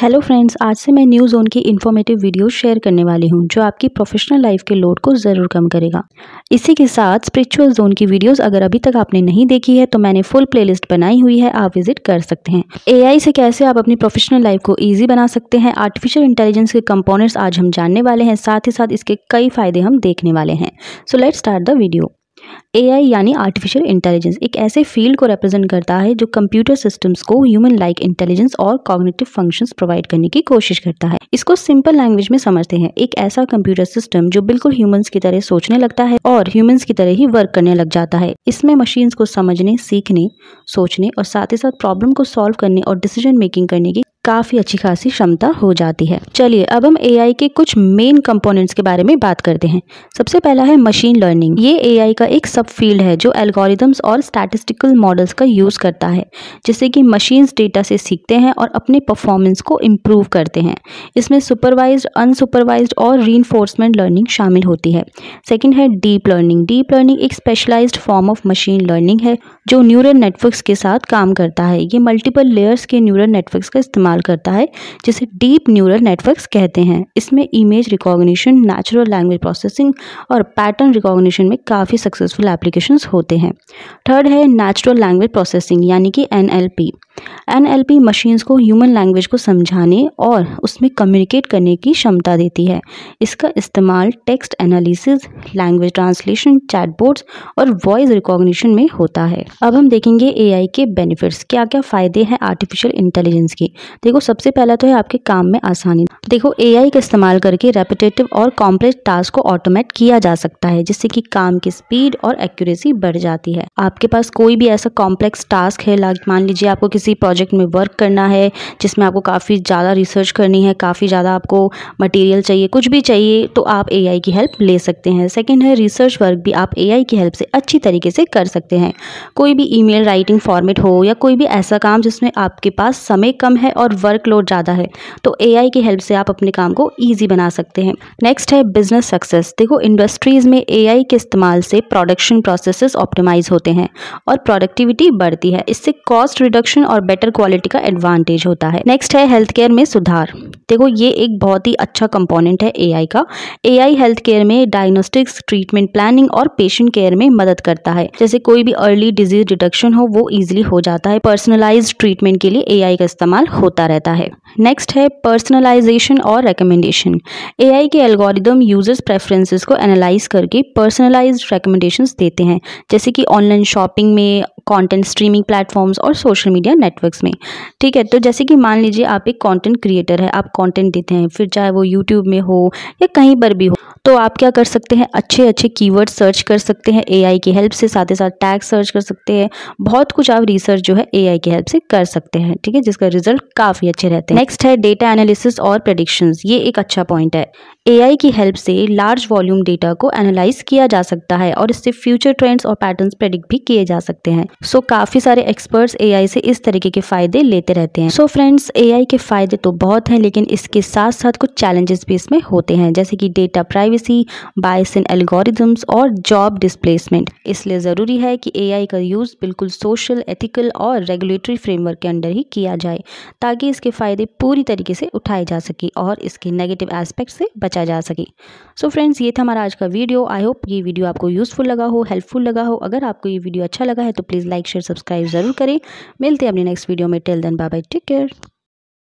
hello friends आज से मैं न्यू जोन की इन्फॉर्मेटिव वीडियो शेयर करने वाली हूं जो आपकी प्रोफेशनल लाइफ के लोड को ज़रूर कम करेगा इसी के साथ स्पिरिचुअल जोन की वीडियोस अगर अभी तक आपने नहीं देखी है तो मैंने फुल प्लेलिस्ट बनाई हुई है आप विजिट कर सकते हैं एआई से कैसे आप अपनी प्रोफेशनल लाइफ को ईजी बना सकते हैं आर्टिफिशियल इंटेलिजेंस के कम्पोनेंट्स आज हम जानने वाले हैं साथ ही साथ इसके कई फ़ायदे हम देखने वाले हैं so let start the video AI यानी आर्टिफिशियल इंटेलिजेंस एक ऐसे फील्ड को रिप्रेजेंट करता है जो कंप्यूटर सिस्टम्स को ह्यूमन लाइक इंटेलिजेंस और कॉग्निटिव फंक्शंस प्रोवाइड करने की कोशिश करता है इसको सिंपल लैंग्वेज में समझते हैं एक ऐसा कंप्यूटर सिस्टम जो बिल्कुल ह्यूमंस की तरह सोचने लगता है और ह्यूमंस की तरह ही वर्क करने लग जाता है इसमें मशीन्स को समझने सीखने सोचने और साथ ही साथ प्रॉब्लम को सॉल्व करने और डिसीजन मेकिंग करने की काफ़ी अच्छी खासी क्षमता हो जाती है चलिए अब हम एआई के कुछ मेन कंपोनेंट्स के बारे में बात करते हैं सबसे पहला है मशीन लर्निंग ये एआई का एक सब फील्ड है जो एल्गोरिदम्स और स्टैटिस्टिकल मॉडल्स का यूज़ करता है जिससे कि मशीन्स डेटा से सीखते हैं और अपने परफॉर्मेंस को इम्प्रूव करते हैं इसमें सुपरवाइज अनसुपरवाइज और री लर्निंग शामिल होती है सेकेंड है डीप लर्निंग डीप लर्निंग एक specialise form of machine learning है जो न्यूरल नेटवर्क के साथ काम करता है ये मल्टीपल लेयर्स के न्यूरल नेटवर्क का इस्तेमाल इस्तेमाल करता है जिसे डीप न्यूरल नेटवर्क्स कहते हैं इसमें image recognition natural language processing और पैटर्न रिकॉग्निशन में काफ़ी सक्सेसफुल एप्लीकेशन होते हैं थर्ड है नेचुरल लैंग्वेज प्रोसेसिंग यानी कि एन एल पी को ह्यूमन लैंग्वेज को समझाने और उसमें कम्युनिकेट करने की क्षमता देती है इसका इस्तेमाल text analysis language translation chatbots और वॉइस रिकॉग्निशन में होता है अब हम देखेंगे एआई के बेनिफिट्स क्या क्या फ़ायदे हैं आर्टिफिशियल इंटेलिजेंस के देखो सबसे पहला तो है आपके काम में आसानी देखो एआई का इस्तेमाल करके रेपिटेटिव और कॉम्प्लेक्स टास्क को ऑटोमेट किया जा सकता है जिससे कि काम की स्पीड और एक्यूरेसी बढ़ जाती है आपके पास कोई भी ऐसा कॉम्प्लेक्स टास्क है मान लीजिए आपको किसी प्रोजेक्ट में वर्क करना है जिसमें आपको काफ़ी ज़्यादा रिसर्च करनी है काफ़ी ज़्यादा आपको मटेरियल चाहिए कुछ भी चाहिए तो आप आई की हेल्प ले सकते हैं सेकेंड है रिसर्च वर्क भी आप आई की हेल्प से अच्छी तरीके से कर सकते हैं कोई भी मेल राइटिंग फॉर्मेट हो या कोई भी ऐसा काम जिसमें आपके पास समय कम है और और वर्कलोड ज़्यादा है तो एआई की हेल्प से आप अपने काम को ईजी बना सकते हैं नेक्स्ट है बिजनेस सक्सेस देखो इंडस्ट्रीज़ में एआई के इस्तेमाल से प्रोडक्शन प्रोसेसेस ऑप्टिमाइज होते हैं और प्रोडक्टिविटी बढ़ती है इससे कॉस्ट रिडक्शन और बेटर क्वालिटी का एडवांटेज होता है नेक्स्ट है हेल्थ केयर में सुधार देखो ये एक बहुत ही अच्छा कंपोनेंट है एआई का एआई हेल्थ केयर में डायग्नोस्टिक्स ट्रीटमेंट प्लानिंग और पेशेंट केयर में मदद करता है जैसे कोई भी अर्ली डिजीज डिटेक्शन हो वो ईजिली हो जाता है पर्सनलाइज ट्रीटमेंट के लिए एआई का इस्तेमाल होता है होता रहता है नेक्स्ट है पर्सनलाइजेशन और रेकमेंडेशन एआई के एल्गोरिदम यूजर्स प्रेफरेंसेस को एनालाइज करके पर्सनलाइज्ड रेकमेंडेशंस देते हैं जैसे कि ऑनलाइन शॉपिंग में कंटेंट स्ट्रीमिंग प्लेटफॉर्म्स और सोशल मीडिया नेटवर्क्स में ठीक है तो जैसे कि मान लीजिए आप एक कंटेंट क्रिएटर है आप कंटेंट देते हैं फिर चाहे वो यूट्यूब में हो या कहीं पर भी हो तो आप क्या कर सकते हैं अच्छे अच्छे कीवर्ड सर्च कर सकते हैं एआई की हेल्प से साथ ही साथ टैग सर्च कर सकते हैं बहुत कुछ आप रिसर्च जो है एआई की हेल्प से कर सकते हैं ठीक है जिसका रिजल्ट काफ़ी अच्छे रहते हैं नेक्स्ट है डेटा एनालिसिस और प्रडिक्शंस ये एक अच्छा पॉइंट है एआई की हेल्प से लार्ज वॉल्यूम डेटा को एनालाइज किया जा सकता है और इससे फ्यूचर ट्रेंड्स और पैटर्न्स प्रेडिक्ट भी किए जा सकते हैं सो so, काफी सारे एक्सपर्ट्स एआई से इस तरीके के फायदे लेते रहते हैं सो फ्रेंड्स एआई के फायदे तो बहुत हैं लेकिन इसके साथ साथ कुछ चैलेंजेस भी इसमें होते हैं जैसे कि डेटा प्राइवेसी बायस इन एल्गोरिजम्स और जॉब डिस्प्लेसमेंट इसलिए ज़रूरी है कि ए का यूज़ बिल्कुल सोशल एथिकल और रेगुलेटरी फ्रेमवर्क के अंडर ही किया जाए ताकि इसके फायदे पूरी तरीके से उठाई जा सके और इसके नेगेटिव एस्पेक्ट से बचा जा सके सो so फ्रेंड्स ये था हमारा आज का वीडियो आई होप ये वीडियो आपको यूज़फुल लगा हो हेल्पफुल लगा हो अगर आपको ये वीडियो अच्छा लगा है तो प्लीज़ लाइक शेयर सब्सक्राइब ज़रूर करें मिलते हैं अपने नेक्स्ट वीडियो में till then bye take care